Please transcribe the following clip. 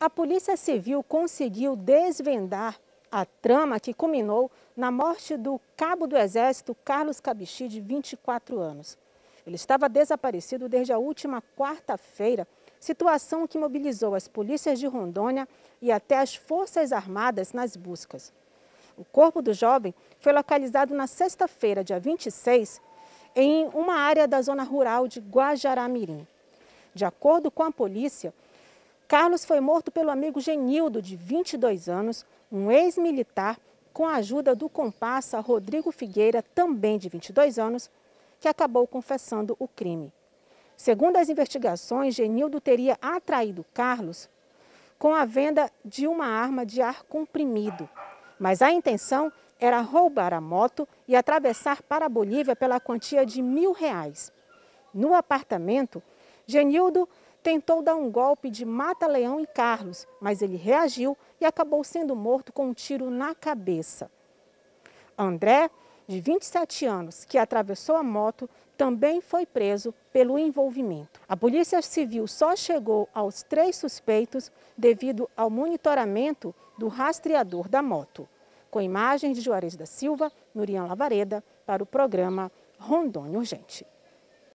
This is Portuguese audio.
a Polícia Civil conseguiu desvendar a trama que culminou na morte do cabo do Exército Carlos Cabixi, de 24 anos. Ele estava desaparecido desde a última quarta-feira, situação que mobilizou as polícias de Rondônia e até as Forças Armadas nas buscas. O corpo do jovem foi localizado na sexta-feira, dia 26, em uma área da zona rural de Guajaramirim. De acordo com a polícia, Carlos foi morto pelo amigo Genildo, de 22 anos, um ex-militar, com a ajuda do comparsa Rodrigo Figueira, também de 22 anos, que acabou confessando o crime. Segundo as investigações, Genildo teria atraído Carlos com a venda de uma arma de ar comprimido. Mas a intenção era roubar a moto e atravessar para a Bolívia pela quantia de mil reais. No apartamento, Genildo tentou dar um golpe de mata-leão em Carlos, mas ele reagiu e acabou sendo morto com um tiro na cabeça. André, de 27 anos, que atravessou a moto, também foi preso pelo envolvimento. A Polícia Civil só chegou aos três suspeitos devido ao monitoramento do rastreador da moto. Com imagens de Juarez da Silva, Nurian Lavareda, para o programa Rondônia Urgente.